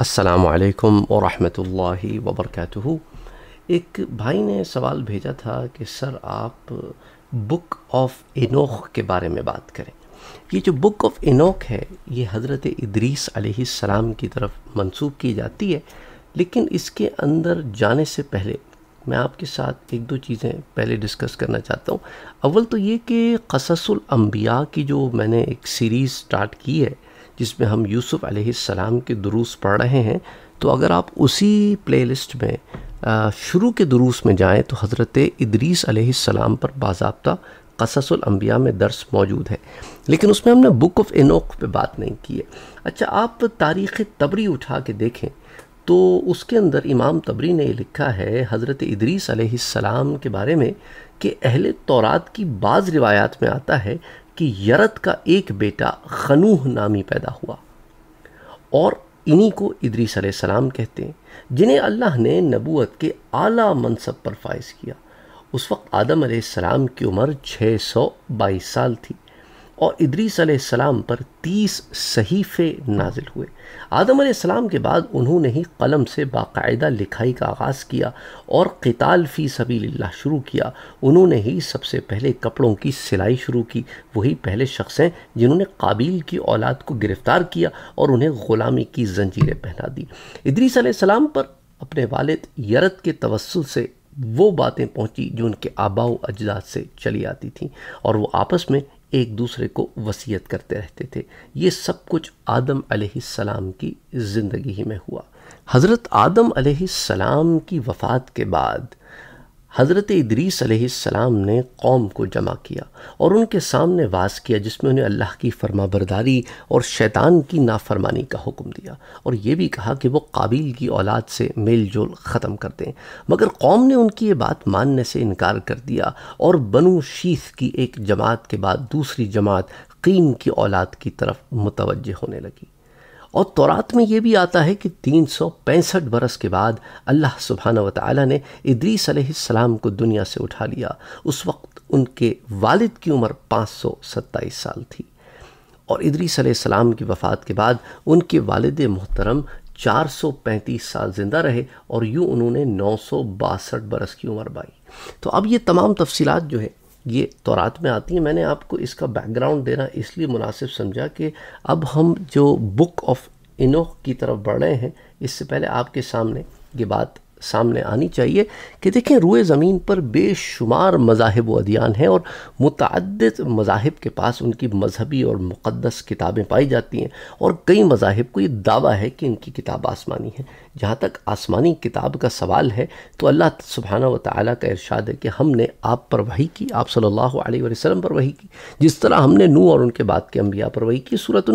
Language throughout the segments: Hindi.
असलकम वरहमल वबरक एक भाई ने सवाल भेजा था कि सर आप बुक ऑफ इनोख के बारे में बात करें ये जो बुक ऑफ इनोख है ये हज़रत इदरीस सलाम की तरफ मंसूब की जाती है लेकिन इसके अंदर जाने से पहले मैं आपके साथ एक दो चीज़ें पहले डिस्कस करना चाहता हूँ अव्वल तो ये कि कससुल की जो मैंने एक सीरीज़ स्टार्ट की है जिसमें हम यूसुफ सलाम के दुरूस पढ़ रहे हैं तो अगर आप उसी प्लेलिस्ट में शुरू के दुरूस में जाएं तो हज़रत इदरीस सलाम पर बाबा कससलम्बिया में दर्स मौजूद है लेकिन उसमें हमने बुक ऑफ इनोक पे बात नहीं की है अच्छा आप तारीख़ तबरी उठा के देखें तो उसके अंदर इमाम तबरी ने लिखा है हज़रत इदरीस सलाम के बारे में कि अहले तौरात की बाज़ रिवायात में आता है कि यरत का एक बेटा खनूह नामी पैदा हुआ और इन्हीं को इदरीस सलाम कहते हैं जिन्हें अल्लाह ने नबूत के आला मनसब पर फायज़ किया उस वक्त आदम सलाम की उम्र 622 साल थी और इदरीस सलाम पर तीस सहीफ़े नाजिल हुए आदम सलाम के बाद उन्होंने ही कलम से बाकायदा लिखाई का आगाज़ किया और कताल फ़ी सभी शुरू किया उन्होंने ही सबसे पहले कपड़ों की सिलाई शुरू की वही पहले शख्स हैं जिन्होंने काबिल की औलाद को गिरफ़्तार किया और उन्हें ग़ुलामी की जंजीरें पहना दी इदरीस सलाम पर अपने वालद यरत के तवसल से वो बातें पहुंची जो उनके आबाओ अजदाद से चली आती थीं और वो आपस में एक दूसरे को वसीयत करते रहते थे ये सब कुछ आदम सलाम की ज़िंदगी ही में हुआ हज़रत आदम सलाम की वफ़ात के बाद हज़रत इदरीस सलाम ने कौम को जमा किया और उनके सामने वास किया जिसमें उन्हें अल्लाह की फरमा बरदारी और शैतान की नाफरमानी का हुक्म दिया और ये भी कहा कि वो काबिल की औलाद से मेल जोल ख़त्म कर दें मगर कौम ने उनकी ये बात मानने से इनकार कर दिया और बनु शीश की एक जमात के बाद दूसरी जमात कीन की औलाद की तरफ मुतवजह होने लगी और तौरात में ये भी आता है कि तीन सौ पैंसठ बरस के बाद अल्लाह सुबहाना व ने इदरीस को दुनिया से उठा लिया उस वक्त उनके वालिद की उम्र पाँच सौ सत्ताईस साल थी और इदरीस सलाम की वफ़ात के बाद उनके वालद मोहतरम पैंतीस साल ज़िंदा रहे और यूँ उन्होंने नौ सौ बासठ बरस की उम्र पाई तो अब ये तमाम तफसीत जो है ये तौरात तो में आती हैं मैंने आपको इसका बैकग्राउंड देना इसलिए मुनासिब समझा कि अब हम जो बुक ऑफ इनोख की तरफ बढ़ रहे हैं इससे पहले आपके सामने ये बात सामने आनी चाहिए कि देखें रुए ज़मीन पर बेशुमार मजाहब व अदियान हैं और मतद मजाहब के पास उनकी मजहबी और मुक़दस किताबें पाई जाती हैं और कई मजाहब को ये दावा है कि इनकी किताब आसमानी है जहाँ तक आसमानी किताब का सवाल है तो अल्लाह सुबहाना व ताला का इरशाद है कि हमने आप पर वही की आप सल्लल्लाहु अलैहि वसल्लम पर वही की जिस तरह हमने नू और उनके बाद के अम्बिया पर वही की सूरत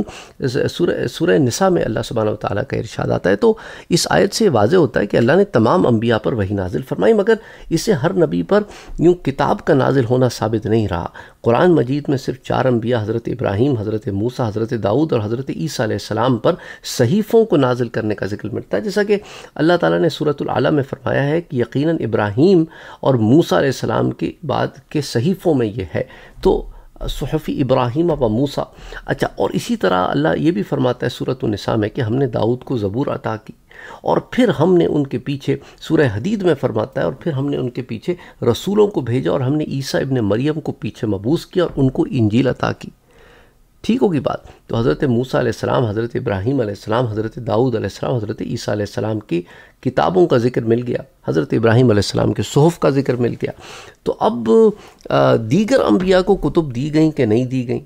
सूर नसा में अल्लाह सुबहाना ताली का इरशाद आता है तो इस आयत से वाज होता है कि अल्लाह ने तमाम अम्बिया पर वही नाजिल फरमाई मगर इसे हर नबी पर यूँ किताब का नाजिल होना साबित नहीं रहा कुरान मजीद में सिर्फ चार अम्बिया हज़रत इब्राहिम हज़रत मूसा हज़रत दाऊद और हज़रत ईसा पर सहीफ़ों को नाजिल करने का जिक्र मिलता है जैसा कि कि अल्लाह ताला ने सूरत आला में फ़रमाया है कि यकीनन इब्राहिम और मूसा सलाम के बाद के सहीफ़ों में ये है तो सहफ़ी इब्राहिम व मूसा अच्छा और इसी तरह अल्लाह ये भी फरमाता है सूरत नसा में कि हमने दाऊद को ज़बूर अता की और फिर हमने उनके पीछे सूर्य हदीद में फरमाता है और फिर हमने उनके पीछे रसूलों को भेजा और हमने ईसा इबन मरियम को पीछे मबूस किया और उनको इंजील अता की ठीक होगी बात तो हज़रत मूसा अलैहिस्सलाम हज़रत इब्राहीम आसमाम हज़रत दाऊद आसमाम हज़रत ईसा अलैहिस्सलाम की किताबों का ज़िक्र मिल गया हज़रत इब्राहीम के सहफ का ज़िक्र मिल गया तो अब दीगर अम्बिया को कुतुब दी गई कि नहीं दी गई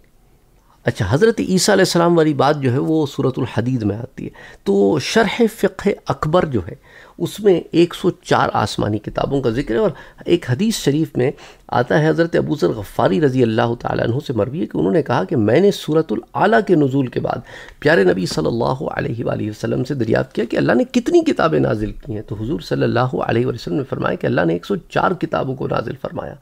अच्छा हज़रत ईसा वाली बात जो है वो सूरत हदीद में आती है तो शरह फ़िक़ अकबर जो है उसमें 104 आसमानी किताबों का जिक्र है और एक हदीस शरीफ में आता है हज़रत अबूज़र गफ़ारी रज़ी अल्लाह तु से मरवी है कि उन्होंने कहा कि मैंने सूरत आला के नज़ूल के बाद प्यारे नबी सल्लल्लाहु अलैहि वसल्लम से दरियात किया कि अल्लाह ने कितनी किताबें नाजिल की हैं तो हजूर सल्लल्लाहु अलैहि वसल्लम ने फरमाया कि अल्लाह ने 104 किताबों को नाजिल फरमाया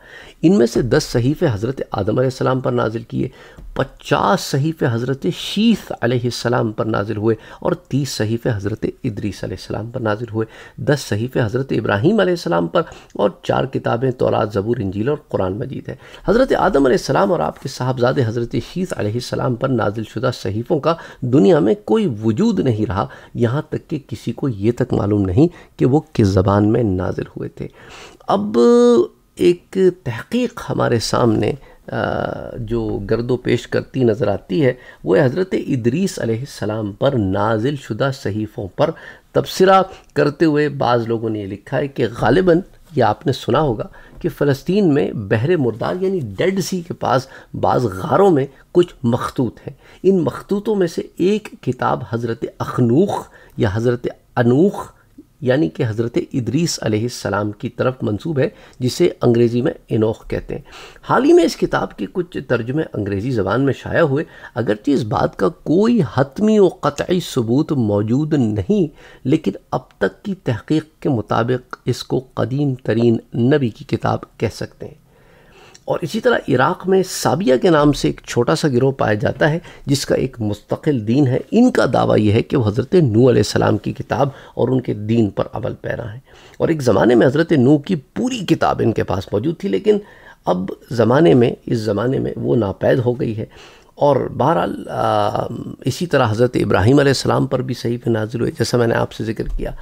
इनमें से दस सहीफ़े हज़रत आदम पर नाजिल किए पचास सहीफ़े हज़रत शीस आसमाम पर नाजिल हुए और तीस सहीफ़े हज़रत इदरीसम पर नाजिल हुए दस सहीफ़े हज़रत इब्राहीम आसमाम पर और चार किताबें तोरात ज़बूर इंजील और कुरान मजीद है हज़रत आदम आसमाम और आपके साहबजादे हज़रत शीत आसमाम पर नाजिल शुदा सहीफ़ों का दुनिया में कोई वजूद नहीं रहा यहाँ तक कि किसी को ये तक मालूम नहीं कि वो किस ज़बान में नाजिल हुए थे अब एक तहकीक हमारे सामने जो गर्दो पेश करती नज़र आती है वह हज़रत इदरीस सलाम पर नाजिल शुदा सहीफ़ों पर तबसरा करते हुए बाज़ लोगों ने ये लिखा है कि गालिबा ये आपने सुना होगा कि फ़लस्तीन में बहर मुर्दार यानी डेड सी के पास बाज़ गारों में कुछ मखतूत हैं इन मखतूतों में से एक किताब हज़रत अखनूख या हज़रत अनूख यानी कि हज़रत इदरीस सलाम की तरफ मंसूब है जिसे अंग्रेज़ी में इनोख कहते हैं हाल ही में इस किताब के कुछ तर्जमे अंग्रेज़ी ज़बान में शाया हुए अगरचि इस बात का कोई हतमी व कतई सबूत मौजूद नहीं लेकिन अब तक की तहकीक के मुताबिक इसको कदीम तरीन नबी की किताब कह सकते हैं और इसी तरह इराक़ में साबिया के नाम से एक छोटा सा गिरोह पाया जाता है जिसका एक मुस्तकिल दीन है इनका दावा यह है कि वह हज़रत नू सलाम की किताब और उनके दीन पर अवल पैरा है और एक ज़माने में हज़रत नू की पूरी किताब इनके पास मौजूद थी लेकिन अब ज़माने में इस ज़माने में वो नापैद हो गई है और बहरहाल इसी तरह हज़रत इब्राहीम आसमाम पर भी सही नाजिल हुए जैसा मैंने आपसे ज़िक्र किया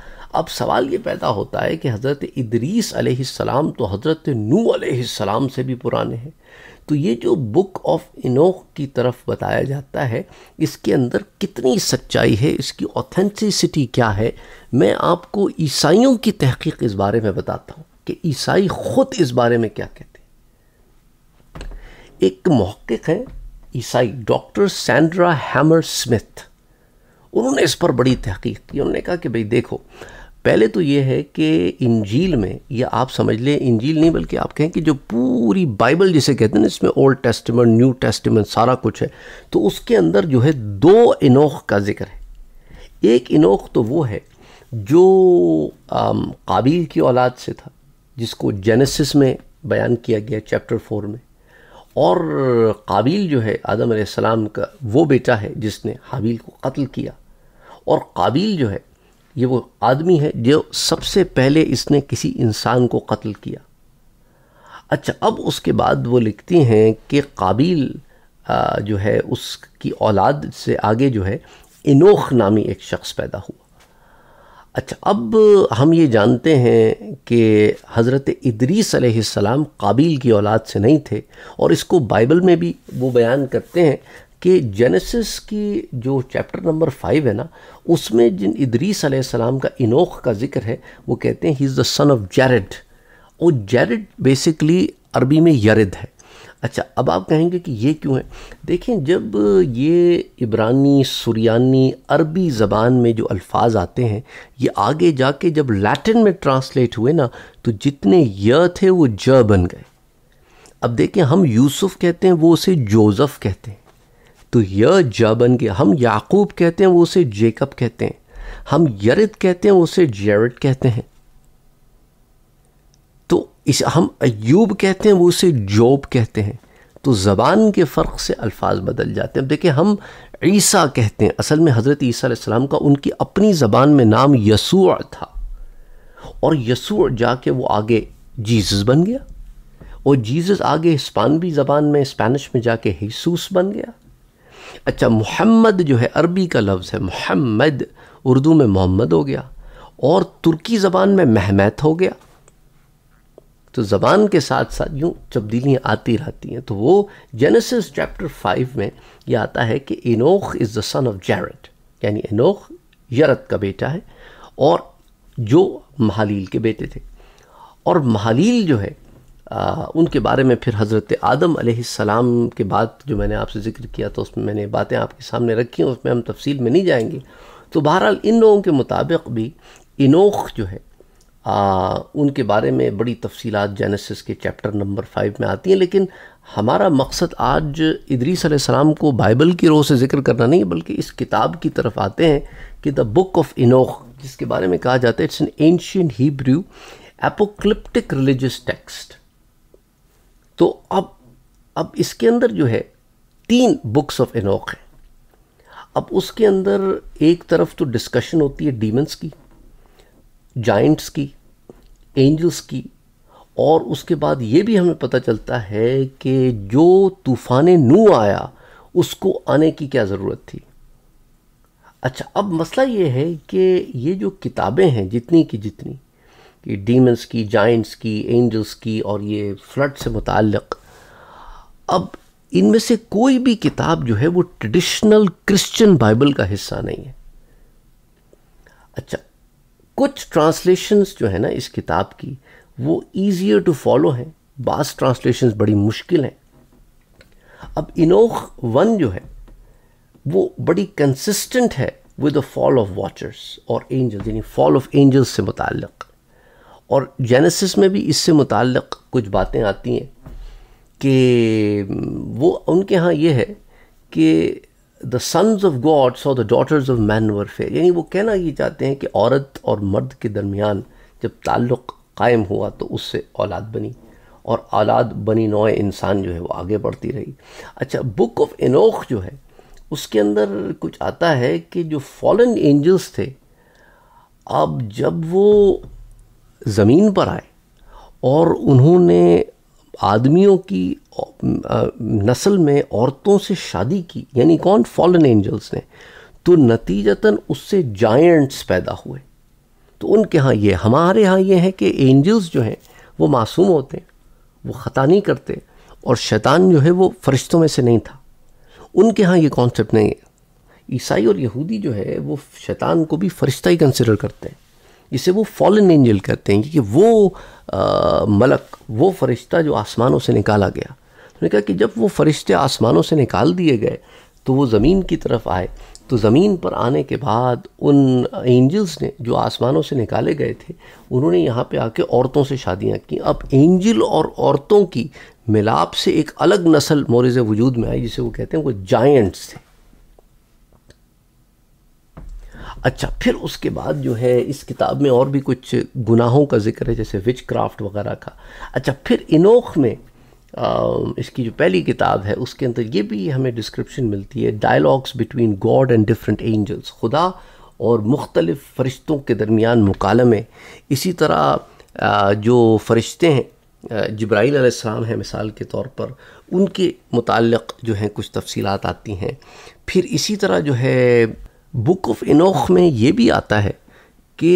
अब सवाल ये पैदा होता है कि हज़रत इदरीस आसमाम तो हज़रत नू आसमाम से भी पुराने हैं तो ये जो बुक ऑफ इनोख की तरफ बताया जाता है इसके अंदर कितनी सच्चाई है इसकी ऑथेंटिसिटी क्या है मैं आपको ईसाइयों की तहकीक इस बारे में बताता हूँ कि ईसाई ख़ुद इस बारे में क्या कहते हैं एक महक़ है ईसाई डॉक्टर सैंड्रा हैमर स्मिथ उन्होंने इस पर बड़ी तहकीक की उन्होंने कहा कि भाई देखो पहले तो ये है कि इंजील में या आप समझ लें इंजील नहीं बल्कि आप कहें कि जो पूरी बाइबल जिसे कहते हैं ना इसमें ओल्ड टेस्टमेंट न्यू टेस्टमेंट सारा कुछ है तो उसके अंदर जो है दो इनोख का जिक्र है एक इनोख तो वो है जो काबिल की औलाद से था जिसको जेनेसिस में बयान किया गया चैप्टर फोर में और काबिल जो है आदम आसमाम का वो बेटा है जिसने हाबिल को कत्ल किया और काबिल जो है ये वो आदमी है जो सबसे पहले इसने किसी इंसान को कत्ल किया अच्छा अब उसके बाद वो लिखती हैं कि काबिल जो है उसकी औलाद से आगे जो है इनोख नामी एक शख्स पैदा हुआ अच्छा अब हम ये जानते हैं कि हज़रत इदरीस सलाम काबिल की औलाद से नहीं थे और इसको बाइबल में भी वो बयान करते हैं कि जेनेसिस की जो चैप्टर नंबर फाइव है ना उसमें जिन इदरीस सलाम का इनोख का जिक्र है वो कहते हैं he is the son of Jared और जैरड बेसिकली अरबी में यरद है अच्छा अब आप कहेंगे कि ये क्यों है देखें जब ये इब्रानी सुरियानी अरबी ज़बान में जो अल्फाज आते हैं ये आगे जाके जब लैटिन में ट्रांसलेट हुए ना तो जितने य थे वो ज बन गए अब देखें हम यूसुफ कहते हैं वो उसे जोज़फ़ कहते हैं तो य ज बन गया हम याकूब कहते हैं वो उसे जेकब कहते हैं हम यरद कहते हैं उसे जेरड कहते हैं इस हम अयूब कहते हैं वो उसे जोब कहते हैं तो ज़बान के फ़र्क से अल्फाज बदल जाते हैं अब देखिए हम ईसा कहते हैं असल में हज़रत ईसीम का उनकी अपनी ज़बान में नाम यसूअ था और यसूअ जाके वो आगे जीसस बन गया और जीसस आगे हिस्पानवी ज़बान में स्पेनिश में जाके हिसूस बन गया अच्छा मोहम्मद जो है अरबी का लफ्ज़ है मोहम्मद उर्दू में मोहम्मद हो गया और तुर्की ज़बान में महमैत हो गया तो ज़बान के साथ साथ यूँ तब्दीलियाँ आती रहती हैं तो वो जेनेसिस चैप्टर फाइव में ये आता है कि Enoch is the son of Jared यानी इनोख यरत का बेटा है और जो महालील के बेटे थे और महालील जो है आ, उनके बारे में फिर हज़रत आदम सलाम के बाद जो मैंने आपसे जिक्र किया तो उसमें मैंने बातें आपके सामने रखी हैं उसमें हम तफसील में नहीं जाएंगे तो बहरहाल इन लोगों के मुताबिक भी इनोख जो है आ, उनके बारे में बड़ी तफसीलात जेनेसिस के चैप्टर नंबर फाइव में आती हैं लेकिन हमारा मकसद आज इदरीस को बाइबल की रोह से जिक्र करना नहीं है बल्कि इस किताब की तरफ आते हैं कि द बुक ऑफ इनोख जिसके बारे में कहा जाता है it's an ancient Hebrew apocalyptic religious text तो अब अब इसके अंदर जो है तीन बुक्स ऑफ इनोख हैं अब उसके अंदर एक तरफ तो डिस्कशन होती है डीमंस की जाइंट्स की एंजल्स की और उसके बाद ये भी हमें पता चलता है कि जो तूफ़ान नू आया उसको आने की क्या ज़रूरत थी अच्छा अब मसला ये है कि ये जो किताबें हैं जितनी की जितनी कि डीमंस की जाइंट्स की एंजल्स की और ये फ्लड से मुतक़ अब इनमें से कोई भी किताब जो है वो ट्रेडिशनल क्रिश्चियन बाइबल का हिस्सा नहीं है अच्छा कुछ ट्रांसलेशंस जो है ना इस किताब की वो ईजियर टू फॉलो हैं बास ट्रांसलेशंस बड़ी मुश्किल हैं अब इनोख वन जो है वो बड़ी कंसिस्टेंट है with the fall of watchers और एंजल्स यानी फॉल ऑफ एंजल्स से मुतक और जेनेसिस में भी इससे मुतक कुछ बातें आती हैं कि वो उनके यहाँ ये है कि द सन्स ऑफ गॉड्स और the daughters of man were fair यानी वो कहना ये चाहते हैं कि औरत और मर्द के दरमियान जब ताल्लुक़ कायम हुआ तो उससे औलाद बनी और औलाद बनी नौ इंसान जो है वो आगे बढ़ती रही अच्छा बुक ऑफ इनोख जो है उसके अंदर कुछ आता है कि जो फॉलन एंजल्स थे अब जब वो ज़मीन पर आए और उन्होंने आदमियों की नस्ल में औरतों से शादी की यानी कौन फॉलन एंजल्स ने तो नतीजतन उससे जायंट्स पैदा हुए तो उनके यहाँ ये हमारे यहाँ ये है कि एंजल्स जो हैं वो मासूम होते हैं वो ख़ता नहीं करते और शैतान जो है वो फरिश्तों में से नहीं था उनके यहाँ ये कॉन्सेप्ट नहीं है ईसाई और यहूदी जो है वो शैतान को भी फरिश्ता ही कंसिडर करते हैं इसे वो फॉलन एंजल कहते हैं क्योंकि वो आ, मलक वो फरिश्ता जो आसमानों से निकाला गया उन्होंने कहा कि जब वो फरिश्ते आसमानों से निकाल दिए गए तो वो ज़मीन की तरफ आए तो ज़मीन पर आने के बाद उन एंजल्स ने जो आसमानों से निकाले गए थे उन्होंने यहाँ पे आके औरतों से शादियाँ की अब एंजल और औरतों की मिलाप से एक अलग नस्ल मोरज वजूद में आई जिसे वो कहते हैं वो जायंट्स थे अच्छा फिर उसके बाद जो है इस किताब में और भी कुछ गुनाहों का जिक्र है जैसे विच क्राफ्ट वगैरह का अच्छा फिर इनोख में Um, इसकी जो पहली किताब है उसके अंदर ये भी हमें डिस्क्रिप्शन मिलती है dialogues between God and different angels खुदा और मुख्तलिफ़ फ़रिश्तों के दरमियान मुकालमे इसी तरह जो फ़रिश्ते हैं जब्राइल आसमाम हैं मिसाल के तौर पर उनके मुतक़ जो हैं कुछ तफसीलात आती हैं फिर इसी तरह जो है बुक ऑफ इनोख में ये भी आता है कि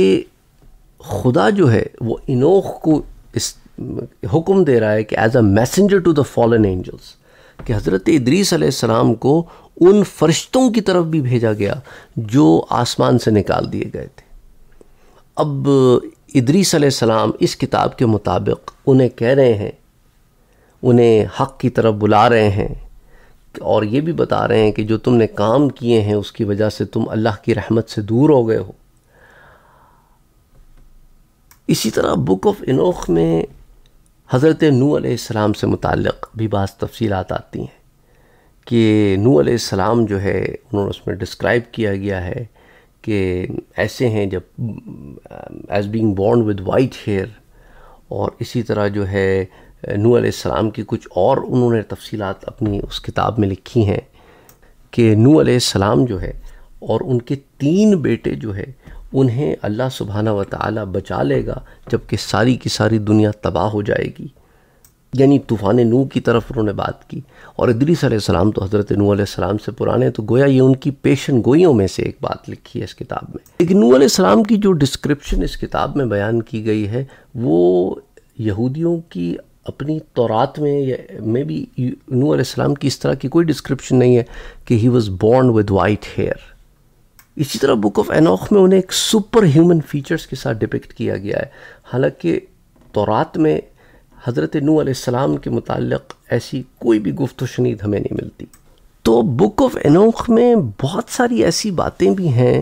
खुदा जो है वो इनोख को इस हुक्म दे रहा है कि as a messenger to the fallen angels कि हज़रत इदरीस को उन फरिश्तों की तरफ भी भेजा गया जो आसमान से निकाल दिए गए थे अब इदरीस सलाम इस किताब के मुताबिक उन्हें कह रहे हैं उन्हें हक की तरफ बुला रहे हैं और ये भी बता रहे हैं कि जो तुमने काम किए हैं उसकी वजह से तुम अल्लाह की रहमत से दूर हो गए हो इसी तरह बुक ऑफ इनोख में हज़रत नू सलाम से मुतक़ भी बास तफसीलात आती हैं कि नू सलाम जो है उन्होंने उसमें डिस्क्राइब किया गया है कि ऐसे हैं जब as being born with white hair और इसी तरह जो है नू सलाम की कुछ और उन्होंने तफसीलात अपनी उस किताब में लिखी हैं कि नू सलाम जो है और उनके तीन बेटे जो है उन्हें अल्लाह सुबहाना व ताली बचा लेगा जबकि सारी की सारी दुनिया तबाह हो जाएगी यानी तूफ़ान नू की तरफ उन्होंने बात की और इदरीस सलाम तो हज़रत नू सलाम से पुराने तो गोया ये उनकी पेशन गोइयों में से एक बात लिखी है इस किताब में लेकिन नू सलाम की जो डिस्क्रिप्शन इस किताब में बयान की गई है वो यहूदियों की अपनी तौरात में मे बी नू सलाम की इस तरह की कोई डिस्क्रिप्शन नहीं है कि he was born with white hair इसी तरह बुक ऑफ एनोख में उन्हें एक सुपर ह्यूमन फीचर्स के साथ डिपिक्ट किया गया है हालांकि तौरात में हज़रत नू आसमाम के मुतक़ ऐसी कोई भी गुफ्त शनीद हमें नहीं मिलती तो बुक ऑफ एनोख में बहुत सारी ऐसी बातें भी हैं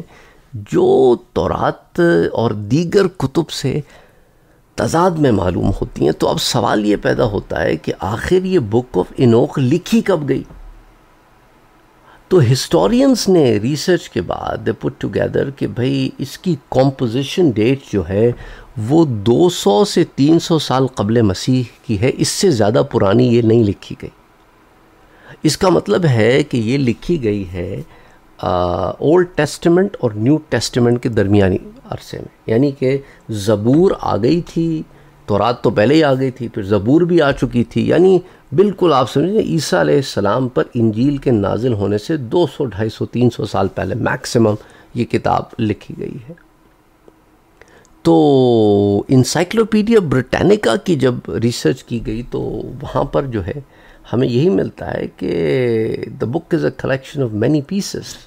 जो तौरात और दीगर कुतुब से तजाद में मालूम होती हैं तो अब सवाल ये पैदा होता है कि आखिर ये बुक ऑफ इनोख लिखी कब गई तो हिस्टोरियंस ने रिसर्च के बाद पुट टुगेदर कि भाई इसकी कॉम्पोजिशन डेट जो है वो 200 से 300 साल कबल मसीह की है इससे ज़्यादा पुरानी ये नहीं लिखी गई इसका मतलब है कि ये लिखी गई है ओल्ड टेस्टमेंट और न्यू टेस्टमेंट के दरमियानी अरसे में यानी कि ज़बूर आ गई थी तो रात तो पहले ही आ गई थी फिर तो ज़बूर भी आ चुकी थी यानी बिल्कुल आप समझिए ईसा सलाम पर इंजील के नाजिल होने से 200, 250, 300 साल पहले मैक्सिमम ये किताब लिखी गई है तो इंसाइक्लोपीडिया ब्रिटानिका की जब रिसर्च की गई तो वहाँ पर जो है हमें यही मिलता है कि the book is a collection of many pieces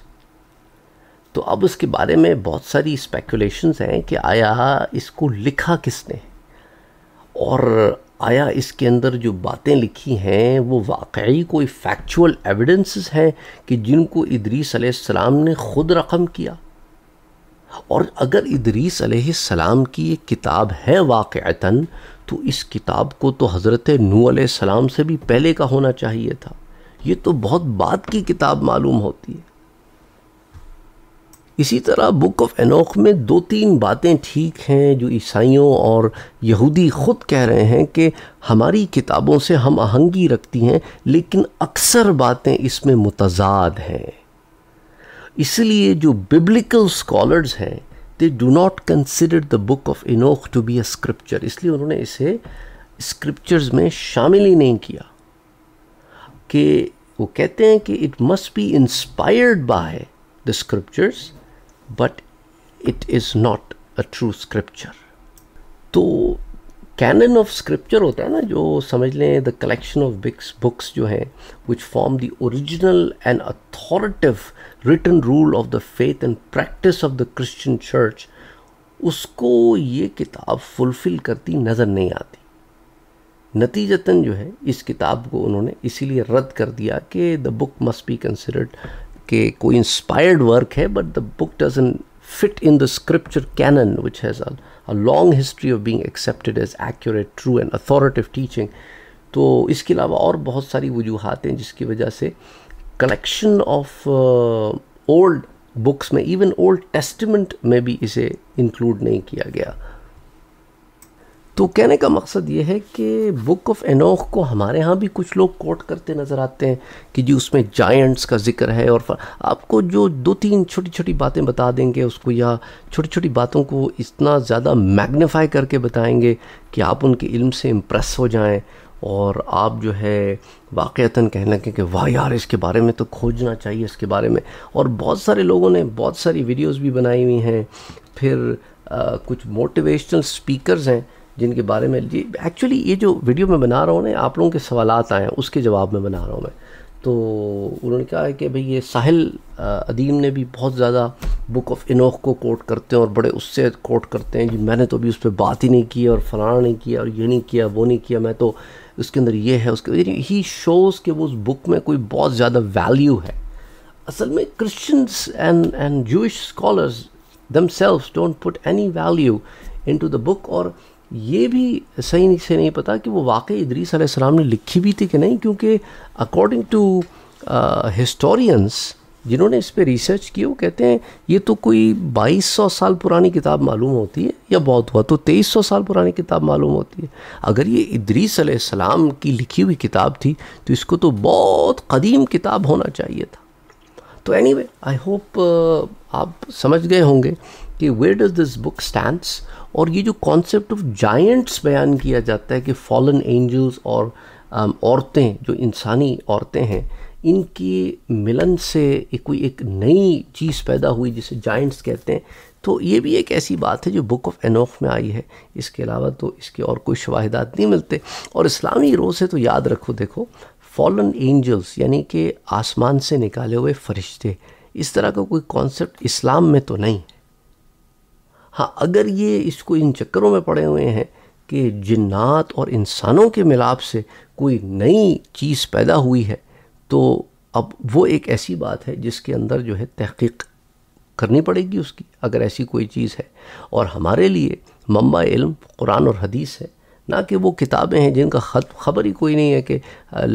तो अब उसके बारे में बहुत सारी स्पेकुलेशंस हैं कि आया इसको लिखा किसने है और आया इसके अंदर जो बातें लिखी हैं वो वाकई कोई फैक्चुअल एविडेंसेस हैं कि जिनको इदरीस सलाम ने ख़ुद रकम किया और अगर इदरीस सलाम की एक किताब है वाक़ता तो इस किताब को तो हज़रत नू सलाम से भी पहले का होना चाहिए था ये तो बहुत बाद की किताब मालूम होती है इसी तरह बुक ऑफ एनोख में दो तीन बातें ठीक हैं जो ईसाइयों और यहूदी ख़ुद कह रहे हैं कि हमारी किताबों से हम आहंगी रखती हैं लेकिन अक्सर बातें इसमें मुतजाद हैं इसलिए जो बिब्लिकल स्कॉलर्स हैं they do not consider the book of Enoch to be a scripture इसलिए उन्होंने इसे स्क्रिप्चर्स में शामिल ही नहीं किया कि वो कहते हैं कि it must be inspired by the scriptures but it is not a true scripture तो कैनन ऑफ स्क्रिप्चर होता है ना जो समझ लें द कलेक्शन ऑफ बिक्स बुक्स जो हैं which form the original and authoritative written rule of the faith and practice of the Christian church उसको ये किताब फुलफिल करती नज़र नहीं आती नतीजतन जो है इस किताब को उन्होंने इसीलिए रद्द कर दिया कि the book must be considered के कोई इंस्पायर्ड वर्क है but the book does doesn't fit in the scripture canon which has a long history of being accepted as accurate true and authoritative teaching तो इसके अलावा और बहुत सारी वजूहत हैं जिसकी वजह से कलेक्शन ऑफ ओल्ड बुक्स में इवन ओल्ड टेस्टमेंट में भी इसे इंक्लूड नहीं किया गया तो कहने का मकसद ये है कि बुक ऑफ एनोख को हमारे यहाँ भी कुछ लोग कोट करते नज़र आते हैं कि जी उसमें जायंट्स का जिक्र है और आपको जो दो तीन छोटी छोटी बातें बता देंगे उसको या छोटी छोटी बातों को इतना ज़्यादा मैग्नीफाई करके बताएंगे कि आप उनके इल्म से इम्प्रेस हो जाएं और आप जो है वाक़ता कहने लगे कि वाह यार इसके बारे में तो खोजना चाहिए इसके बारे में और बहुत सारे लोगों ने बहुत सारी वीडियोज़ भी बनाई हुई हैं फिर आ, कुछ मोटिवेशनल स्पीकर्स हैं जिनके बारे में ये एक्चुअली ये जो वीडियो मैं बना रहा हूँ ना आप लोगों के सवाल आए हैं उसके जवाब में बना रहा हूँ मैं तो उन्होंने कहा है कि भाई ये साहिल अदीम ने भी बहुत ज़्यादा बुक ऑफ इनोख को कोट करते हैं और बड़े उससे कोट करते हैं जी मैंने तो अभी उस पर बात ही नहीं की और फलाना नहीं किया और ये नहीं किया वो नहीं किया मैं तो उसके अंदर ये है उसके ही शोज़ के वो उस बुक में कोई बहुत ज़्यादा वैल्यू है असल में Christians and and Jewish scholars themselves don't put any value into the book और ये भी सही नहीं से नहीं पता कि वो वाकई इदरीस आसमाम ने लिखी भी थी कि नहीं क्योंकि अकॉर्डिंग टू हिस्टोरियंस जिन्होंने इस पर रिसर्च की वो कहते हैं ये तो कोई 2200 साल पुरानी किताब मालूम होती है या बहुत हुआ तो 2300 साल पुरानी किताब मालूम होती है अगर ये इदरीस सलाम की लिखी हुई किताब थी तो इसको तो बहुत कदीम किताब होना चाहिए था तो एनी वे आई होप आप समझ गए होंगे कि where does this book stands और ये जो कॉन्सेप्ट ऑफ जाइंट्स बयान किया जाता है कि फॉलन एंजल्स और um, औरतें जो इंसानी औरतें हैं इनकी मिलन से एक कोई एक नई चीज़ पैदा हुई जिसे जाइंट्स कहते हैं तो ये भी एक ऐसी बात है जो बुक ऑफ एनोख में आई है इसके अलावा तो इसके और कोई शवाहदात नहीं मिलते और इस्लामी रोज़ से तो याद रखो देखो फॉलन एंजल्स यानी कि आसमान से निकाले हुए फरिश्ते इस तरह का कोई कॉन्सेप्ट इस्लाम में तो नहीं है हाँ अगर ये इसको इन चक्करों में पड़े हुए हैं कि जिन्नात और इंसानों के मिलाप से कोई नई चीज़ पैदा हुई है तो अब वो एक ऐसी बात है जिसके अंदर जो है तहकीक करनी पड़ेगी उसकी अगर ऐसी कोई चीज़ है और हमारे लिए मम्बा इल्म कुरान और हदीस है ना कि वो किताबें हैं जिनका ख़बर ही कोई नहीं है कि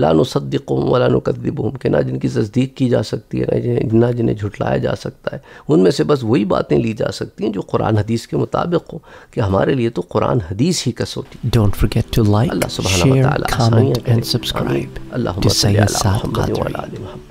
ला नसदम वाला नकदबम के ना जिनकी तस्दीक की जा सकती है ना जिन्हें ना जिन्हें झुठलाया जा सकता है उनमें से बस वही बातें ली जा सकती हैं जो कुरान हदीस के मुताबिक हो कि हमारे लिए तो कुरान हदीस ही कसौटी डोंट फॉरगेट टू लाइक अल्लाह सुब्हानहू सब्सक्राइब अल्लाह